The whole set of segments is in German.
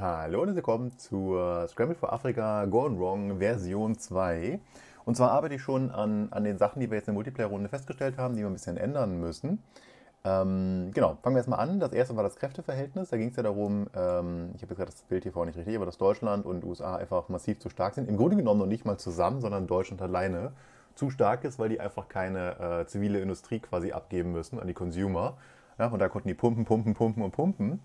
Hallo und willkommen zur Scramble for Africa Gone Wrong Version 2. Und zwar arbeite ich schon an, an den Sachen, die wir jetzt in der Multiplayer-Runde festgestellt haben, die wir ein bisschen ändern müssen. Ähm, genau, fangen wir erstmal an. Das erste war das Kräfteverhältnis. Da ging es ja darum, ähm, ich habe jetzt gerade das Bild hier vorne nicht richtig, aber dass Deutschland und USA einfach massiv zu stark sind. Im Grunde genommen noch nicht mal zusammen, sondern Deutschland alleine zu stark ist, weil die einfach keine äh, zivile Industrie quasi abgeben müssen an die Consumer. Ja, und da konnten die pumpen, pumpen, pumpen und pumpen.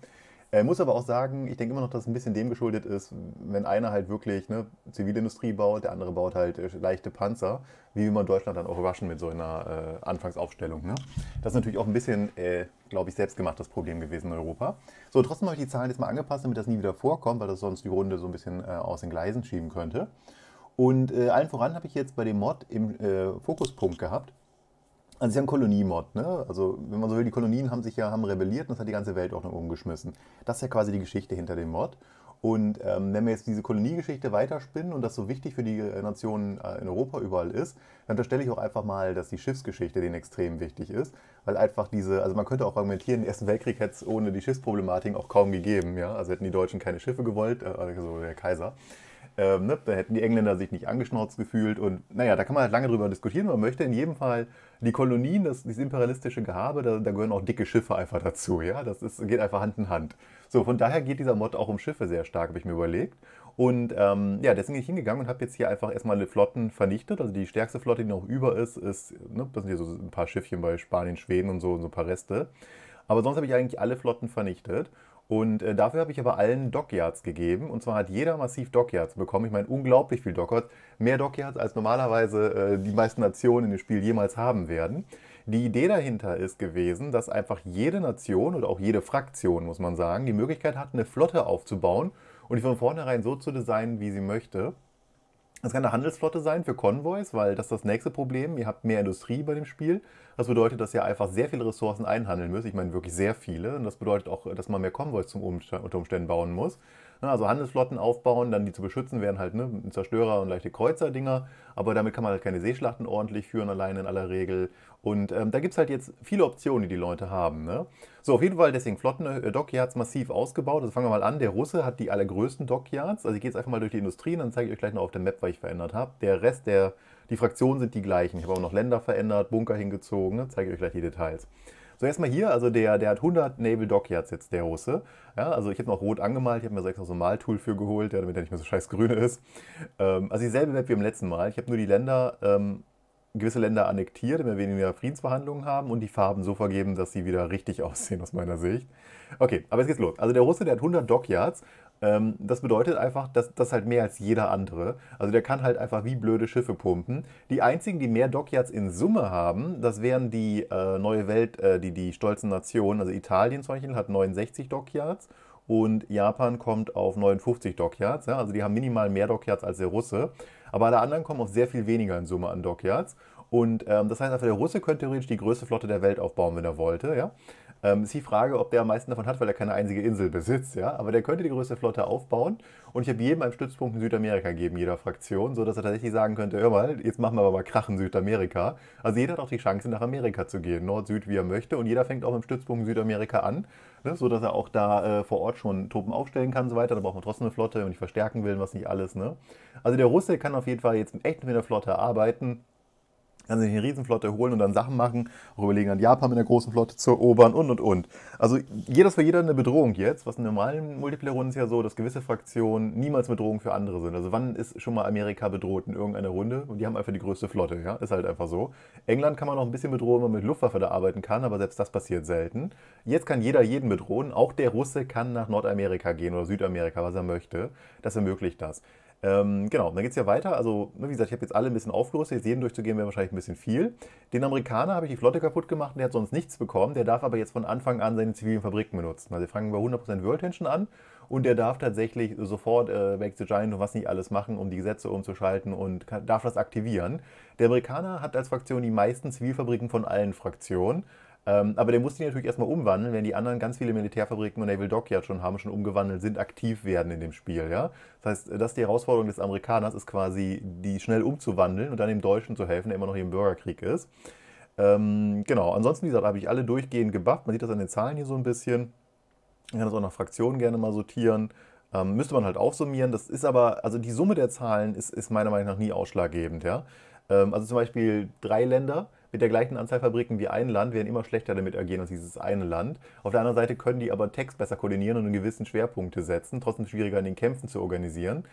Äh, muss aber auch sagen, ich denke immer noch, dass es ein bisschen dem geschuldet ist, wenn einer halt wirklich ne, Zivilindustrie baut, der andere baut halt äh, leichte Panzer, wie will man Deutschland dann auch Russian mit so einer äh, Anfangsaufstellung. Ne? Das ist natürlich auch ein bisschen, äh, glaube ich, selbstgemachtes Problem gewesen in Europa. So, trotzdem habe ich die Zahlen jetzt mal angepasst, damit das nie wieder vorkommt, weil das sonst die Runde so ein bisschen äh, aus den Gleisen schieben könnte. Und äh, allen voran habe ich jetzt bei dem Mod im Fokuspunkt gehabt, also ah, es ist ja ein Koloniemod, ne? Also wenn man so will, die Kolonien haben sich ja haben rebelliert und das hat die ganze Weltordnung umgeschmissen. Das ist ja quasi die Geschichte hinter dem Mod. Und ähm, wenn wir jetzt diese Koloniegeschichte weiterspinnen und das so wichtig für die äh, Nationen äh, in Europa überall ist, dann unterstelle ich auch einfach mal, dass die Schiffsgeschichte denen extrem wichtig ist, weil einfach diese, also man könnte auch argumentieren, den Ersten Weltkrieg hätte es ohne die Schiffsproblematik auch kaum gegeben, ja, also hätten die Deutschen keine Schiffe gewollt, äh, also der Kaiser. Ähm, ne? Da hätten die Engländer sich nicht angeschnauzt gefühlt. Und naja, da kann man halt lange drüber diskutieren. Man möchte in jedem Fall die Kolonien, das, dieses imperialistische Gehabe, da, da, gehören auch dicke Schiffe einfach dazu. Ja? Das ist, geht einfach Hand in Hand. So, von daher geht dieser Mod auch um Schiffe sehr stark, habe ich mir überlegt. Und ähm, ja, deswegen bin ich hingegangen und habe jetzt hier einfach erstmal alle Flotten vernichtet. Also die stärkste Flotte, die noch über ist, ist, ne, das sind hier so ein paar Schiffchen bei Spanien, Schweden und so, und so ein paar Reste. Aber sonst habe ich eigentlich alle Flotten vernichtet. Und äh, dafür habe ich aber allen Dockyards gegeben. Und zwar hat jeder massiv Dockyards bekommen. Ich meine, unglaublich viel Dockyards. Mehr Dockyards, als normalerweise äh, die meisten Nationen in dem Spiel jemals haben werden. Die Idee dahinter ist gewesen, dass einfach jede Nation oder auch jede Fraktion, muss man sagen, die Möglichkeit hat, eine Flotte aufzubauen und die von vornherein so zu designen, wie sie möchte. Das kann eine Handelsflotte sein für Konvois, weil das ist das nächste Problem. Ihr habt mehr Industrie bei dem Spiel. Das bedeutet, dass ihr einfach sehr viele Ressourcen einhandeln müsst. Ich meine wirklich sehr viele. Und das bedeutet auch, dass man mehr Konvois zum unter Umständen bauen muss. Ne, also Handelsflotten aufbauen, dann die zu beschützen wären halt ne, Zerstörer und leichte Kreuzerdinger. Aber damit kann man halt keine Seeschlachten ordentlich führen, alleine in aller Regel. Und ähm, da gibt es halt jetzt viele Optionen, die die Leute haben. Ne? So, auf jeden Fall deswegen Flotten, äh, Dockyards massiv ausgebaut. Also fangen wir mal an. Der Russe hat die allergrößten Dockyards. Also ich gehe jetzt einfach mal durch die Industrien, dann zeige ich euch gleich noch auf der Map, was ich verändert habe. Der Rest der, die Fraktionen sind die gleichen. Ich habe auch noch Länder verändert, Bunker hingezogen, ne? zeige ich euch gleich die Details. So, erstmal hier, also der, der hat 100 Naval Dockyards jetzt, der Russe. Ja, also ich habe noch rot angemalt, ich habe mir so extra so ein Maltool für geholt, ja, damit er nicht mehr so scheiß grün ist. Ähm, also dieselbe Map wie beim letzten Mal. Ich habe nur die Länder, ähm, gewisse Länder annektiert, damit wir weniger Friedensverhandlungen haben und die Farben so vergeben, dass sie wieder richtig aussehen aus meiner Sicht. Okay, aber jetzt geht's los. Also der Russe, der hat 100 Dockyards ähm, das bedeutet einfach, dass das halt mehr als jeder andere. Also der kann halt einfach wie blöde Schiffe pumpen. Die einzigen, die mehr Dockyards in Summe haben, das wären die äh, neue Welt, äh, die, die stolzen Nationen. Also Italien zum Beispiel hat 69 Dockyards und Japan kommt auf 59 Dockyards. Ja? Also die haben minimal mehr Dockyards als der Russe. Aber alle anderen kommen auf sehr viel weniger in Summe an Dockyards. Und ähm, das heißt einfach, der Russe könnte theoretisch die größte Flotte der Welt aufbauen, wenn er wollte. Ja? Ähm, ist die Frage, ob der am meisten davon hat, weil er keine einzige Insel besitzt. Ja? Aber der könnte die größte Flotte aufbauen und ich habe jedem einen Stützpunkt in Südamerika gegeben, jeder Fraktion, sodass er tatsächlich sagen könnte, hör mal, jetzt machen wir aber mal Krachen Südamerika. Also jeder hat auch die Chance, nach Amerika zu gehen, Nord, Süd, wie er möchte. Und jeder fängt auch im Stützpunkt in Südamerika an, ne? sodass er auch da äh, vor Ort schon Truppen aufstellen kann und so weiter. Da braucht man trotzdem eine Flotte und ich verstärken will, was nicht alles. Ne? Also der Russe kann auf jeden Fall jetzt echt mit der Flotte arbeiten kann sich eine Riesenflotte holen und dann Sachen machen, auch überlegen, an Japan mit einer großen Flotte zu erobern und und und. Also jedes für jeder eine Bedrohung jetzt, was in normalen Multiplayer-Runden ist ja so, dass gewisse Fraktionen niemals Bedrohung für andere sind. Also wann ist schon mal Amerika bedroht in irgendeiner Runde? Und die haben einfach die größte Flotte, ja, ist halt einfach so. England kann man noch ein bisschen bedrohen, wenn man mit Luftwaffe da arbeiten kann, aber selbst das passiert selten. Jetzt kann jeder jeden bedrohen, auch der Russe kann nach Nordamerika gehen oder Südamerika, was er möchte. Das ermöglicht das. Ähm, genau, dann geht es ja weiter. Also, ne, wie gesagt, ich habe jetzt alle ein bisschen aufgerüstet. Jetzt jeden durchzugehen wäre wahrscheinlich ein bisschen viel. Den Amerikaner habe ich die Flotte kaputt gemacht und der hat sonst nichts bekommen. Der darf aber jetzt von Anfang an seine zivilen Fabriken benutzen. Also, wir fangen bei 100% World Tension an und der darf tatsächlich sofort äh, Back the Giant und was nicht alles machen, um die Gesetze umzuschalten und kann, darf das aktivieren. Der Amerikaner hat als Fraktion die meisten Zivilfabriken von allen Fraktionen. Ähm, aber der muss die natürlich erstmal umwandeln, wenn die anderen ganz viele Militärfabriken und Naval Dockyard schon haben, schon umgewandelt sind, aktiv werden in dem Spiel. Ja? Das heißt, das ist die Herausforderung des Amerikaners, ist quasi, die schnell umzuwandeln und dann dem Deutschen zu helfen, der immer noch hier im Bürgerkrieg ist. Ähm, genau, ansonsten, wie gesagt, habe ich alle durchgehend gebufft. Man sieht das an den Zahlen hier so ein bisschen. Ich kann das auch nach Fraktionen gerne mal sortieren. Ähm, müsste man halt aufsummieren. Das ist aber, also die Summe der Zahlen ist, ist meiner Meinung nach nie ausschlaggebend. Ja? Ähm, also zum Beispiel drei Länder mit der gleichen Anzahl Fabriken wie ein Land werden immer schlechter damit ergehen als dieses eine Land. Auf der anderen Seite können die aber Text besser koordinieren und einen gewissen Schwerpunkte setzen, trotzdem schwieriger in den Kämpfen zu organisieren.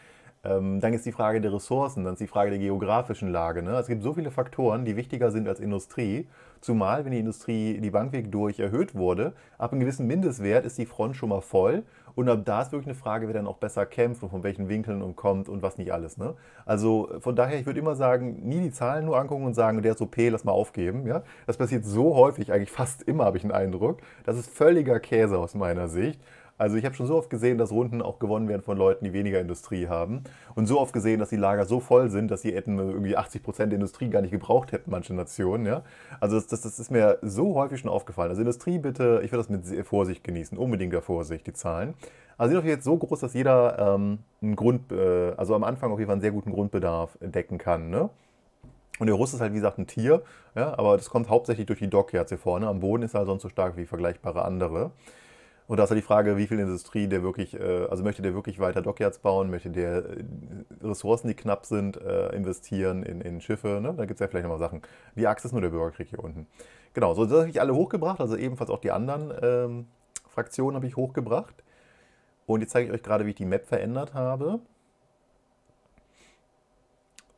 Ähm, dann ist die Frage der Ressourcen, dann ist die Frage der geografischen Lage. Ne? Es gibt so viele Faktoren, die wichtiger sind als Industrie. Zumal, wenn die Industrie die Bankweg durch erhöht wurde, ab einem gewissen Mindestwert ist die Front schon mal voll und ab da ist wirklich eine Frage, wer dann auch besser kämpft und von welchen Winkeln und kommt und was nicht alles. Ne? Also von daher, ich würde immer sagen, nie die Zahlen nur angucken und sagen, der ist OP, lass mal aufgeben. Ja? Das passiert so häufig, eigentlich fast immer, habe ich den Eindruck. Das ist völliger Käse aus meiner Sicht. Also ich habe schon so oft gesehen, dass Runden auch gewonnen werden von Leuten, die weniger Industrie haben. Und so oft gesehen, dass die Lager so voll sind, dass sie hätten äh, irgendwie 80 Prozent Industrie gar nicht gebraucht hätten, manche Nationen. Ja? Also das, das, das, ist mir so häufig schon aufgefallen. Also Industrie bitte, ich würde das mit Vorsicht genießen, unbedingter Vorsicht, die Zahlen. Also sind auf jetzt so groß, dass jeder ähm, einen Grund, äh, also am Anfang auf jeden Fall einen sehr guten Grundbedarf decken kann. Ne? Und der Russ ist halt, wie gesagt, ein Tier, ja, aber das kommt hauptsächlich durch die Dockyards hier vorne. Am Boden ist er halt sonst so stark wie vergleichbare andere. Und da ist ja halt die Frage, wie viel Industrie der wirklich, äh, also möchte der wirklich weiter Dockyards bauen, möchte der äh, Ressourcen, die knapp sind, äh, investieren in, in Schiffe, ne? da gibt es ja vielleicht nochmal Sachen. Die Axt ist nur der Bürgerkrieg hier unten. Genau, so das habe ich alle hochgebracht, also ebenfalls auch die anderen ähm, Fraktionen habe ich hochgebracht. Und jetzt zeige ich euch gerade, wie ich die Map verändert habe.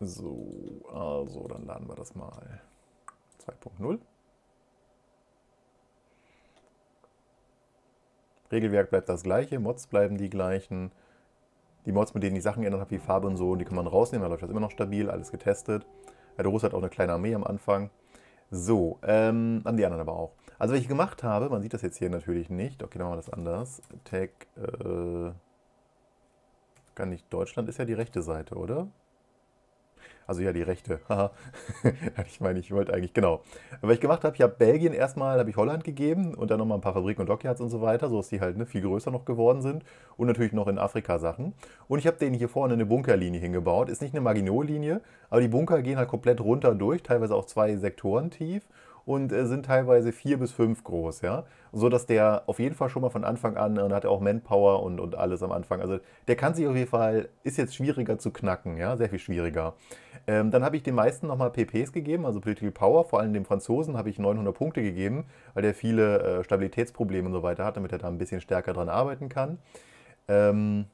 So, also dann laden wir das mal. 2.0. Regelwerk bleibt das gleiche, Mods bleiben die gleichen. Die Mods, mit denen ich Sachen geändert habe, wie Farbe und so, die kann man rausnehmen, da läuft das immer noch stabil, alles getestet. Äh, der Adoros hat auch eine kleine Armee am Anfang. So, ähm, haben die anderen aber auch. Also, was ich gemacht habe, man sieht das jetzt hier natürlich nicht. Okay, dann machen wir das anders. Tag, äh, gar nicht Deutschland ist ja die rechte Seite, oder? Also ja, die rechte. ich meine, ich wollte eigentlich, genau. Was ich gemacht habe, ich habe Belgien erstmal, habe ich Holland gegeben und dann nochmal ein paar Fabriken und Dockyards und so weiter, so dass die halt ne, viel größer noch geworden sind. Und natürlich noch in Afrika Sachen. Und ich habe denen hier vorne eine Bunkerlinie hingebaut. Ist nicht eine Maginot-Linie, aber die Bunker gehen halt komplett runter durch, teilweise auch zwei Sektoren tief und äh, sind teilweise vier bis fünf groß, ja. So dass der auf jeden Fall schon mal von Anfang an äh, und hat auch Manpower und, und alles am Anfang. Also der kann sich auf jeden Fall, ist jetzt schwieriger zu knacken, ja, sehr viel schwieriger. Ähm, dann habe ich den meisten nochmal PPs gegeben, also Political Power, vor allem dem Franzosen habe ich 900 Punkte gegeben, weil der viele äh, Stabilitätsprobleme und so weiter hat, damit er da ein bisschen stärker dran arbeiten kann. Ähm,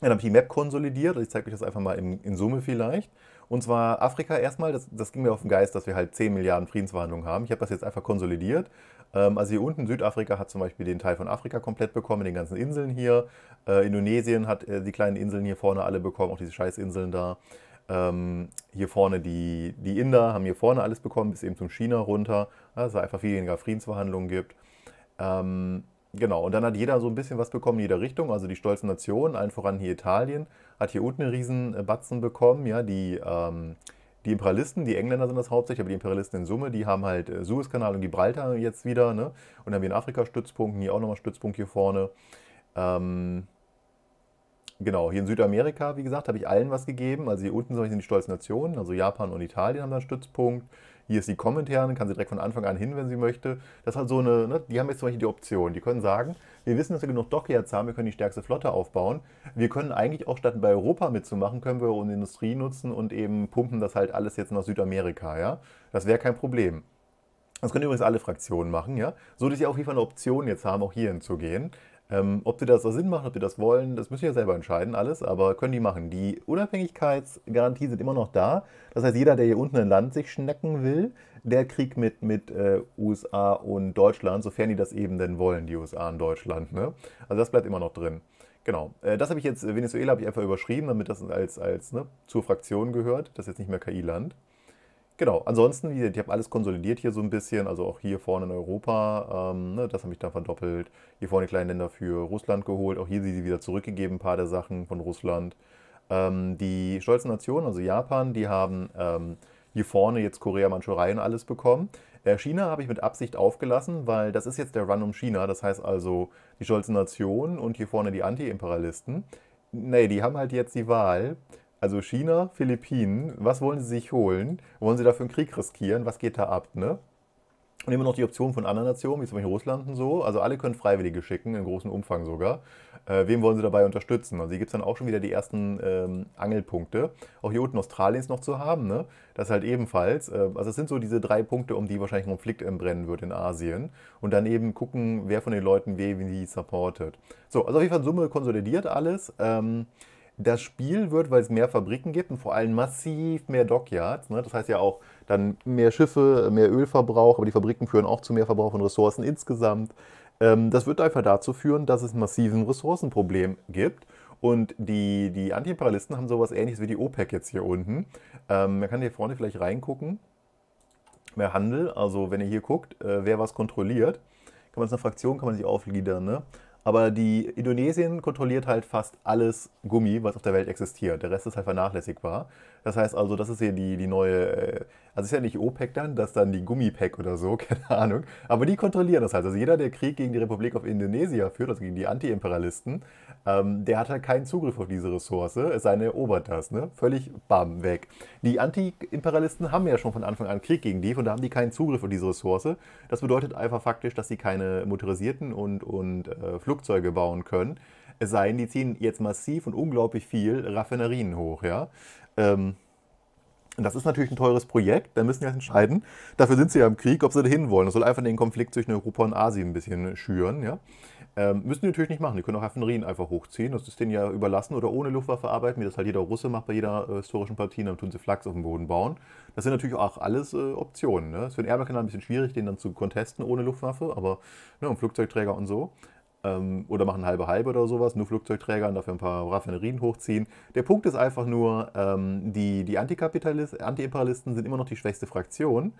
dann habe ich die Map konsolidiert. Ich zeige euch das einfach mal in, in Summe vielleicht. Und zwar Afrika erstmal, das, das, ging mir auf den Geist, dass wir halt 10 Milliarden Friedensverhandlungen haben. Ich habe das jetzt einfach konsolidiert. Ähm, also hier unten Südafrika hat zum Beispiel den Teil von Afrika komplett bekommen, den ganzen Inseln hier. Äh, Indonesien hat äh, die kleinen Inseln hier vorne alle bekommen, auch diese Scheißinseln da. Ähm, hier vorne die, die Inder haben hier vorne alles bekommen, bis eben zum China runter, dass es einfach viel weniger Friedensverhandlungen gibt. Ähm, Genau, und dann hat jeder so ein bisschen was bekommen in jeder Richtung. Also die stolzen Nationen, allen voran hier Italien, hat hier unten einen Riesenbatzen äh, bekommen. Ja, die, ähm, die Imperialisten, die Engländer sind das hauptsächlich, aber die Imperialisten in Summe, die haben halt äh, Suezkanal und Gibraltar jetzt wieder. Ne? Und dann haben wir in Afrika-Stützpunkt, hier auch nochmal Stützpunkt hier vorne. Ähm, genau, hier in Südamerika, wie gesagt, habe ich allen was gegeben. Also hier unten sind die stolzen Nationen, also Japan und Italien haben da einen Stützpunkt. Hier ist die Kommentaren, kann sie direkt von Anfang an hin, wenn sie möchte. Das hat so eine, ne, die haben jetzt zum Beispiel die Option. Die können sagen, wir wissen, dass wir genug Dockyards haben, wir können die stärkste Flotte aufbauen. Wir können eigentlich auch statt bei Europa mitzumachen, können wir unsere Industrie nutzen und eben pumpen das halt alles jetzt nach Südamerika, ja. Das wäre kein Problem. Das können übrigens alle Fraktionen machen, ja. So, dass sie auf jeden Fall eine Option jetzt haben, auch hier hinzugehen. Ähm, ob sie das so Sinn machen, ob sie das wollen, das müssen sie ja selber entscheiden, alles, aber können die machen. Die Unabhängigkeitsgarantie sind immer noch da. Das heißt, jeder, der hier unten ein Land sich schnecken will, der Krieg mit, mit äh, USA und Deutschland, sofern die das eben denn wollen, die USA und Deutschland. Ne? Also das bleibt immer noch drin. Genau, äh, das habe ich jetzt, äh, Venezuela habe ich einfach überschrieben, damit das als, als ne, zur Fraktion gehört. Das ist jetzt nicht mehr KI-Land. Genau, ansonsten, wie ich habe alles konsolidiert hier so ein bisschen, also auch hier vorne in Europa, ähm, ne, das habe ich dann verdoppelt. Hier vorne kleine Länder für Russland geholt, auch hier sind sie wieder zurückgegeben, ein paar der Sachen von Russland. Ähm, die stolzen Nationen, also Japan, die haben ähm, hier vorne jetzt Korea, Mandschurei und alles bekommen. Äh, China habe ich mit Absicht aufgelassen, weil das ist jetzt der Run um China, das heißt also die stolzen Nationen und hier vorne die Anti-Imperialisten. Nee, die haben halt jetzt die Wahl also China, Philippinen, was wollen sie sich holen? Wollen sie dafür einen Krieg riskieren? Was geht da ab, ne? Und immer noch die Option von anderen Nationen, wie zum Beispiel Russland und so. Also alle können Freiwillige schicken, in großem Umfang sogar. Äh, wem wollen sie dabei unterstützen? Also hier gibt es dann auch schon wieder die ersten ähm, Angelpunkte. Auch hier unten Australiens noch zu haben, ne? Das halt ebenfalls. Äh, also es sind so diese drei Punkte, um die wahrscheinlich ein Konflikt entbrennen wird in Asien. Und dann eben gucken, wer von den Leuten wen wie supportet. So, also auf jeden Fall Summe konsolidiert alles. Ähm, das Spiel wird, weil es mehr Fabriken gibt und vor allem massiv mehr Dockyards, ne? das heißt ja auch dann mehr Schiffe, mehr Ölverbrauch, aber die Fabriken führen auch zu mehr Verbrauch von Ressourcen insgesamt. Ähm, das wird einfach dazu führen, dass es ein massiven Ressourcenproblem gibt. Und die, die Antiimperialisten haben sowas ähnliches wie die OPEC jetzt hier unten. Ähm, man kann hier vorne vielleicht reingucken. Mehr Handel, also wenn ihr hier guckt, äh, wer was kontrolliert. Kann man es eine Fraktion, kann man sich aufgliedern. Ne? Aber die Indonesien kontrolliert halt fast alles Gummi, was auf der Welt existiert. Der Rest ist halt vernachlässigbar. Das heißt also, das ist hier die, die neue, äh, also ist ja nicht OPEC dann, das ist dann die Gummipack oder so, keine Ahnung. Aber die kontrollieren das halt. Also jeder, der Krieg gegen die Republik auf Indonesien führt, also gegen die Anti-Imperialisten, ähm, der hat halt keinen Zugriff auf diese Ressource, es sei denn, erobert das, ne? Völlig bam, weg. Die Anti-Imperialisten haben ja schon von Anfang an Krieg gegen die, von da haben die keinen Zugriff auf diese Ressource. Das bedeutet einfach faktisch, dass sie keine motorisierten und, und äh, Flugzeuge bauen können. Es sei denn, die ziehen jetzt massiv und unglaublich viel Raffinerien hoch, ja. Ähm, das ist natürlich ein teures Projekt, da müssen wir entscheiden. Dafür sind sie ja im Krieg, ob sie dahin wollen. Das soll einfach den Konflikt zwischen Europa und Asien ein bisschen schüren. Ja? Ähm, müssen die natürlich nicht machen. Die können auch Raffinerien einfach hochziehen. Das ist denen ja überlassen oder ohne Luftwaffe arbeiten, wie das halt jeder Russe macht bei jeder äh, historischen Partie. Dann tun sie Flachs auf dem Boden bauen. Das sind natürlich auch alles äh, Optionen. Ne? Das ist für den Ärmelkanal ein bisschen schwierig, den dann zu kontesten ohne Luftwaffe, aber ne, und Flugzeugträger und so. Ähm, oder machen halbe-halbe oder sowas, nur Flugzeugträger und dafür ein paar Raffinerien hochziehen. Der Punkt ist einfach nur, ähm, die, die Antikapitalisten, Antiimperialisten sind immer noch die schwächste Fraktion.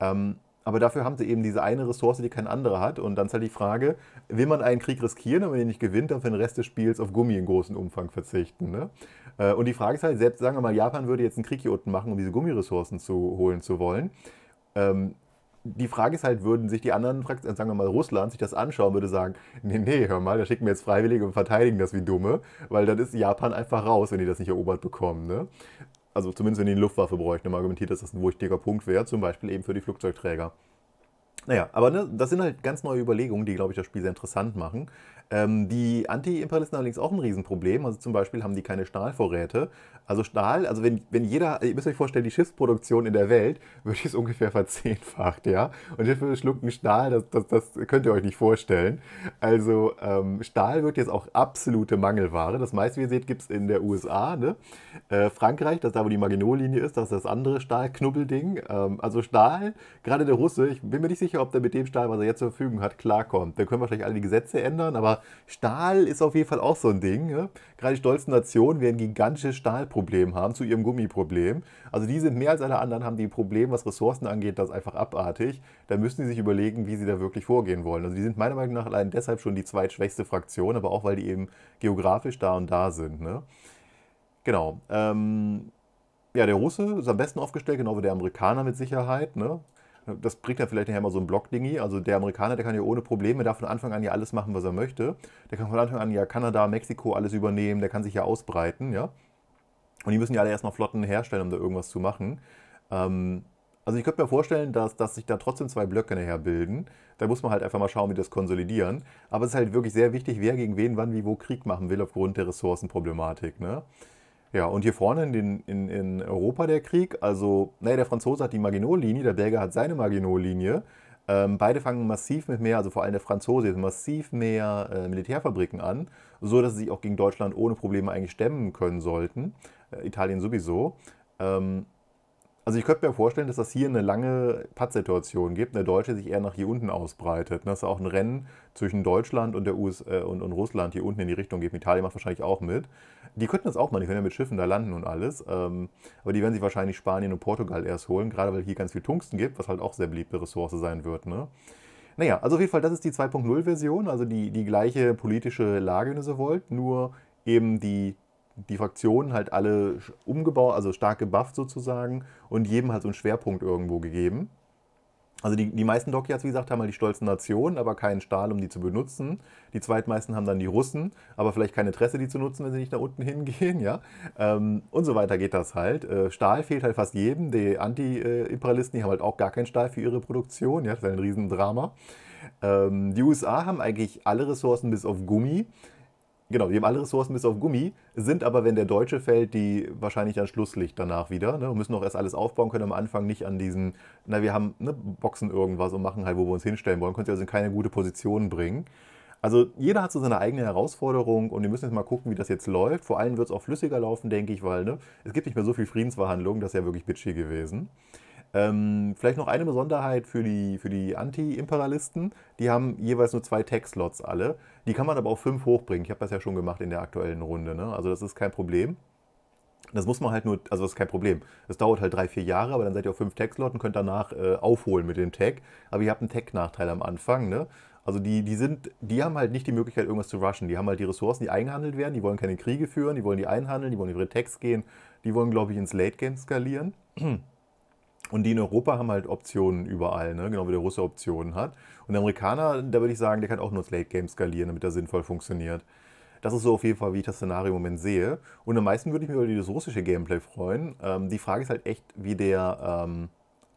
Ähm, aber dafür haben sie eben diese eine Ressource, die kein anderer hat. Und dann ist halt die Frage, will man einen Krieg riskieren und wenn er nicht gewinnt, dann für den Rest des Spiels auf Gummi in großem Umfang verzichten. Ne? Äh, und die Frage ist halt, selbst sagen wir mal, Japan würde jetzt einen Krieg hier unten machen, um diese Gummiressourcen zu holen zu wollen. Ähm, die Frage ist halt, würden sich die anderen Fraktionen, also sagen wir mal Russland, sich das anschauen, würde sagen, nee, nee, hör mal, da schicken wir jetzt Freiwillige und verteidigen das wie Dumme, weil dann ist Japan einfach raus, wenn die das nicht erobert bekommen. Ne? Also zumindest, wenn die eine Luftwaffe bräuchten, argumentiert, dass das ein wichtiger Punkt wäre, zum Beispiel eben für die Flugzeugträger. Naja, aber ne, das sind halt ganz neue Überlegungen, die, glaube ich, das Spiel sehr interessant machen. Ähm, die Anti-Imperialisten haben allerdings auch ein Riesenproblem. Also zum Beispiel haben die keine Stahlvorräte. Also Stahl, also wenn, wenn jeder, ihr müsst euch vorstellen, die Schiffsproduktion in der Welt wird jetzt ungefähr verzehnfacht, ja. Und Schiffe schlucken Stahl, das, das, das könnt ihr euch nicht vorstellen. Also ähm, Stahl wird jetzt auch absolute Mangelware. Das meiste, wie ihr seht, gibt es in der USA, ne? Äh, Frankreich, das ist da, wo die Maginot-Linie ist, das ist das andere Stahlknubbelding. Ähm, also Stahl, gerade der Russe, ich bin mir nicht sicher, ob der mit dem Stahl, was er jetzt zur Verfügung hat, klarkommt. Da können wahrscheinlich alle die Gesetze ändern, aber Stahl ist auf jeden Fall auch so ein Ding. Ne? Gerade die stolzen Nationen werden gigantisches Stahlproblem haben zu ihrem Gummiproblem. Also die sind mehr als alle anderen, haben die Probleme, was Ressourcen angeht, das einfach abartig. Da müssen sie sich überlegen, wie sie da wirklich vorgehen wollen. Also die sind meiner Meinung nach allein deshalb schon die zweitschwächste Fraktion, aber auch, weil die eben geografisch da und da sind. Ne? Genau. Ähm, ja, der Russe ist am besten aufgestellt, genau wie der Amerikaner mit Sicherheit. Ne? Das bringt dann vielleicht nachher mal so ein Block-Dingi. Also der Amerikaner, der kann ja ohne Probleme, der von Anfang an ja alles machen, was er möchte. Der kann von Anfang an ja Kanada, Mexiko alles übernehmen, der kann sich ja ausbreiten, ja. Und die müssen ja alle erstmal Flotten herstellen, um da irgendwas zu machen. Ähm, also ich könnte mir vorstellen, dass, dass sich da trotzdem zwei Blöcke nachher bilden. Da muss man halt einfach mal schauen, wie das konsolidieren. Aber es ist halt wirklich sehr wichtig, wer gegen wen, wann, wie, wo Krieg machen will aufgrund der Ressourcenproblematik. Ne? Ja, und hier vorne in, den, in, in Europa der Krieg, also naja, der Franzose hat die Maginot-Linie, der Belgier hat seine Maginot-Linie. Ähm, beide fangen massiv mit mehr, also vor allem der Franzose, massiv mehr äh, Militärfabriken an, sodass sie sich auch gegen Deutschland ohne Probleme eigentlich stemmen können sollten. Äh, Italien sowieso. Ähm, also ich könnte mir vorstellen, dass das hier eine lange Pattsituation gibt, der Deutsche sich eher nach hier unten ausbreitet. Ne? Dass auch ein Rennen zwischen Deutschland und, der US äh, und, und, Russland hier unten in die Richtung geht. Italien macht wahrscheinlich auch mit. Die könnten das auch machen, die können ja mit Schiffen da landen und alles. Ähm, aber die werden sich wahrscheinlich Spanien und Portugal erst holen, gerade weil hier ganz viel Tungsten gibt, was halt auch sehr beliebte Ressource sein wird. Ne? Naja, also auf jeden Fall, das ist die 2.0-Version, also die, die gleiche politische Lage, wenn ihr so wollt, nur eben die die Fraktionen halt alle umgebaut, also stark gebufft sozusagen und jedem halt so einen Schwerpunkt irgendwo gegeben. Also die, die meisten Dockyards, wie gesagt, haben halt die stolzen Nationen, aber keinen Stahl, um die zu benutzen. Die zweitmeisten haben dann die Russen, aber vielleicht keine Tresse, die zu nutzen, wenn sie nicht da unten hingehen, ja. Ähm, und so weiter geht das halt. Äh, Stahl fehlt halt fast jedem. Die Anti-Imperialisten, die haben halt auch gar keinen Stahl für ihre Produktion, ja, das ist ein Riesendrama. Ähm, die USA haben eigentlich alle Ressourcen bis auf Gummi. Genau, die haben alle Ressourcen bis auf Gummi, sind aber, wenn der Deutsche fällt, die wahrscheinlich dann Schlusslicht danach wieder ne, und müssen auch erst alles aufbauen, können am Anfang nicht an diesen, na, wir haben ne, Boxen irgendwas und machen halt, wo wir uns hinstellen wollen, können sie also in keine gute Position bringen. Also jeder hat so seine eigene Herausforderung und wir müssen jetzt mal gucken, wie das jetzt läuft. Vor allem wird es auch flüssiger laufen, denke ich, weil ne, es gibt nicht mehr so viel Friedensverhandlungen, das ist ja wirklich bitchy gewesen. Ähm, vielleicht noch eine Besonderheit für die, für die Anti-Imperialisten. Die haben jeweils nur zwei Tech-Slots alle. Die kann man aber auf fünf hochbringen. Ich habe das ja schon gemacht in der aktuellen Runde. Ne? Also das ist kein Problem. Das muss man halt nur, also das ist kein Problem. Es dauert halt drei, vier Jahre, aber dann seid ihr auf fünf Tech-Slots und könnt danach äh, aufholen mit dem Tech. Aber ihr habt einen Tech-Nachteil am Anfang, ne? Also die, die sind, die haben halt nicht die Möglichkeit, irgendwas zu rushen. Die haben halt die Ressourcen, die eingehandelt werden, die wollen keine Kriege führen, die wollen die einhandeln, die wollen über den Text gehen, die wollen, glaube ich, ins Late-Game skalieren. Und die in Europa haben halt Optionen überall, ne? genau wie der Russe Optionen hat. Und der Amerikaner, da würde ich sagen, der kann auch nur das Late Game skalieren, damit er sinnvoll funktioniert. Das ist so auf jeden Fall, wie ich das Szenario im Moment sehe. Und am meisten würde ich mich über dieses russische Gameplay freuen. Ähm, die Frage ist halt echt, wie der, ähm,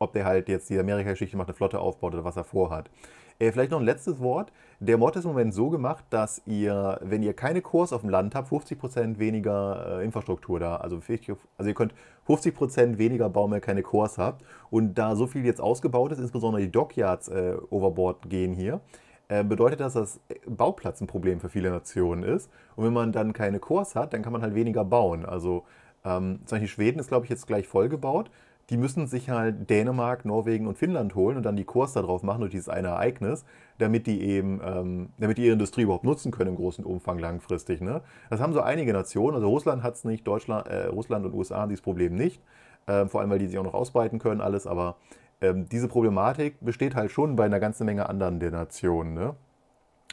ob der halt jetzt die Amerika-Geschichte macht, eine Flotte aufbaut oder was er vorhat. Äh, vielleicht noch ein letztes Wort. Der Mod ist im Moment so gemacht, dass ihr, wenn ihr keine Kurs auf dem Land habt, 50% weniger äh, Infrastruktur da. Also, also ihr könnt 50% weniger bauen, wenn ihr keine Kurs habt. Und da so viel jetzt ausgebaut ist, insbesondere die Dockyards äh, overboard gehen hier, äh, bedeutet das, dass Bauplatz ein Problem für viele Nationen ist. Und wenn man dann keine Kurs hat, dann kann man halt weniger bauen. Also ähm, zum Beispiel Schweden ist, glaube ich, jetzt gleich vollgebaut die müssen sich halt Dänemark, Norwegen und Finnland holen und dann die Kurs darauf machen und dieses eine Ereignis, damit die eben, ähm, damit die ihre Industrie überhaupt nutzen können im großen Umfang langfristig. Ne? Das haben so einige Nationen, also Russland hat es nicht, Deutschland, äh, Russland und USA haben dieses Problem nicht, äh, vor allem weil die sich auch noch ausbreiten können, alles, aber ähm, diese Problematik besteht halt schon bei einer ganzen Menge anderen der Nationen. Ne?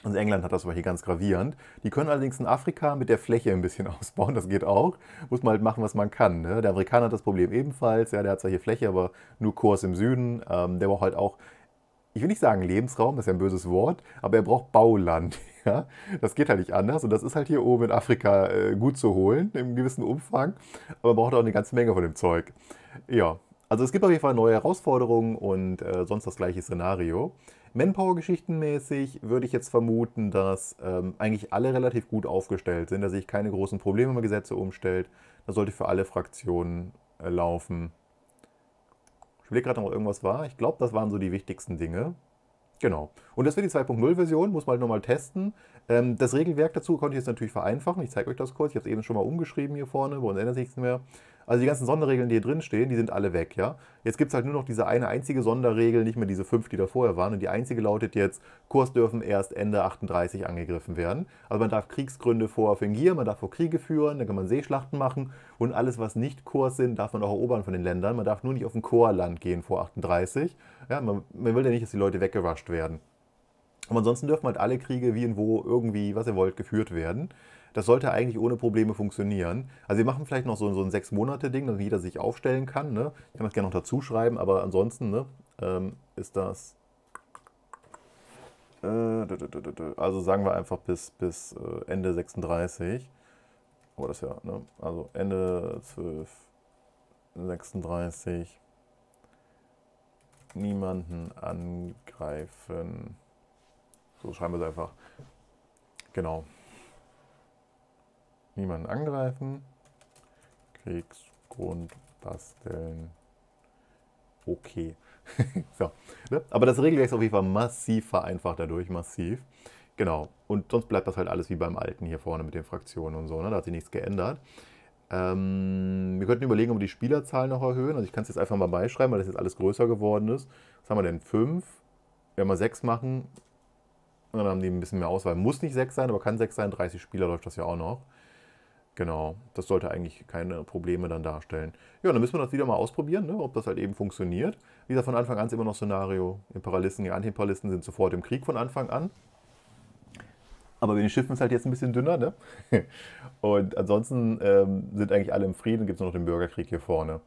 Und England hat das aber hier ganz gravierend. Die können allerdings in Afrika mit der Fläche ein bisschen ausbauen, das geht auch. Muss man halt machen, was man kann. Ne? Der Amerikaner hat das Problem ebenfalls. Ja, der hat zwar hier Fläche, aber nur Kurs im Süden. Ähm, der braucht halt auch, ich will nicht sagen Lebensraum, das ist ja ein böses Wort, aber er braucht Bauland. Ja? Das geht halt nicht anders und das ist halt hier oben in Afrika äh, gut zu holen, im gewissen Umfang. Aber man braucht auch eine ganze Menge von dem Zeug. Ja, also es gibt auf jeden Fall neue Herausforderungen und äh, sonst das gleiche Szenario manpower geschichten mäßig würde ich jetzt vermuten, dass ähm, eigentlich alle relativ gut aufgestellt sind, dass sich keine großen Probleme, mit man Gesetze umstellt. Das sollte für alle Fraktionen äh, laufen. Ich überlege gerade noch, irgendwas war. Ich glaube, das waren so die wichtigsten Dinge. Genau. Und das wird die 2.0-Version, muss man halt nochmal testen. Ähm, das Regelwerk dazu konnte ich jetzt natürlich vereinfachen. Ich zeige euch das kurz. Ich habe es eben schon mal umgeschrieben hier vorne, bei uns ändert sich nichts mehr. Also die ganzen Sonderregeln, die hier drin stehen, die sind alle weg, ja. Jetzt gibt es halt nur noch diese eine einzige Sonderregel, nicht mehr diese fünf, die da vorher waren. Und die einzige lautet jetzt, Kurs dürfen erst Ende 38 angegriffen werden. Also man darf Kriegsgründe vorher fingieren, man darf vor Kriege führen, dann kann man Seeschlachten machen. Und alles, was nicht Kurs sind, darf man auch erobern von den Ländern. Man darf nur nicht auf ein Chorland gehen vor 38. Ja, man, man will ja nicht, dass die Leute weggerascht werden. Und ansonsten dürfen halt alle Kriege wie und wo irgendwie, was ihr wollt, geführt werden. Das sollte eigentlich ohne Probleme funktionieren. Also wir machen vielleicht noch so, so ein sechs Monate Ding, dass jeder sich aufstellen kann. Ne? Ich kann das gerne noch dazu schreiben, aber ansonsten ne, ähm, ist das äh, also sagen wir einfach bis, bis äh, Ende 36. Aber das ja, ne? Also Ende 12, 36. Niemanden angreifen. So schreiben wir es einfach. Genau. Niemanden angreifen. Kriegsgrund basteln. Okay. so. Ne? Aber das Regelwerk ist auf jeden Fall massiv vereinfacht dadurch, massiv. Genau. Und sonst bleibt das halt alles wie beim Alten hier vorne mit den Fraktionen und so. Ne? Da hat sich nichts geändert. Ähm, wir könnten überlegen, ob wir die Spielerzahl noch erhöhen. Also ich kann es jetzt einfach mal beischreiben, weil das jetzt alles größer geworden ist. Was haben wir denn? Fünf. Wenn wir sechs machen, dann haben die ein bisschen mehr Auswahl. Muss nicht sechs sein, aber kann sechs sein. 30 Spieler läuft das ja auch noch. Genau, das sollte eigentlich keine Probleme dann darstellen. Ja, dann müssen wir das wieder mal ausprobieren, ne, ob das halt eben funktioniert. Wie gesagt, von Anfang an ist immer noch Szenario. Imperialisten gegen Antiimperialisten sind sofort im Krieg von Anfang an. Aber mit den Schiffen ist halt jetzt ein bisschen dünner, ne? Und ansonsten ähm, sind eigentlich alle im Frieden, gibt es nur noch den Bürgerkrieg hier vorne.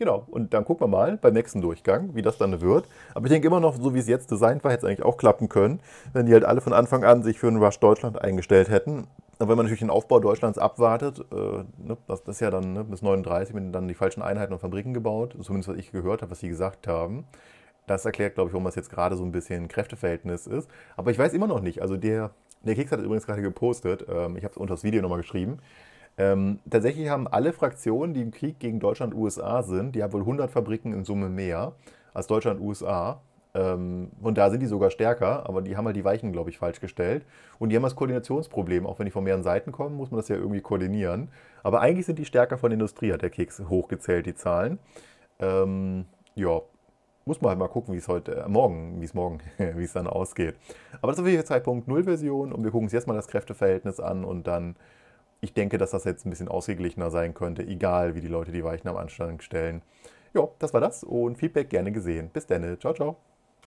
Genau, und dann gucken wir mal beim nächsten Durchgang, wie das dann wird. Aber ich denke immer noch, so wie es jetzt designt war, hätte es eigentlich auch klappen können, wenn die halt alle von Anfang an sich für einen Rush Deutschland eingestellt hätten. Aber wenn man natürlich den Aufbau Deutschlands abwartet, äh, ne, das, ist ja dann ne, bis 39, wenn dann die falschen Einheiten und Fabriken gebaut, zumindest was ich gehört habe, was sie gesagt haben, das erklärt, glaube ich, warum das jetzt gerade so ein bisschen ein Kräfteverhältnis ist. Aber ich weiß immer noch nicht. Also der, der Keks hat es übrigens gerade gepostet. Ähm, ich habe es unter das Video nochmal geschrieben. Ähm, tatsächlich haben alle Fraktionen, die im Krieg gegen Deutschland und USA sind, die haben wohl 100 Fabriken in Summe mehr als Deutschland und USA. Ähm, und da sind die sogar stärker, aber die haben halt die Weichen, glaube ich, falsch gestellt. Und die haben das Koordinationsproblem. Auch wenn die von mehreren Seiten kommen, muss man das ja irgendwie koordinieren. Aber eigentlich sind die stärker von der Industrie, hat der Keks hochgezählt, die Zahlen. Ähm, ja, muss man halt mal gucken, wie es heute, äh, morgen, wie es morgen, wie es dann ausgeht. Aber das ist auf jeden Fall Zeitpunkt Null-Version und wir gucken uns jetzt mal das Kräfteverhältnis an und dann ich denke, dass das jetzt ein bisschen ausgeglichener sein könnte, egal wie die Leute die Weichen am Anstand stellen. Ja, das war das und Feedback gerne gesehen. Bis dann. Ciao, ciao.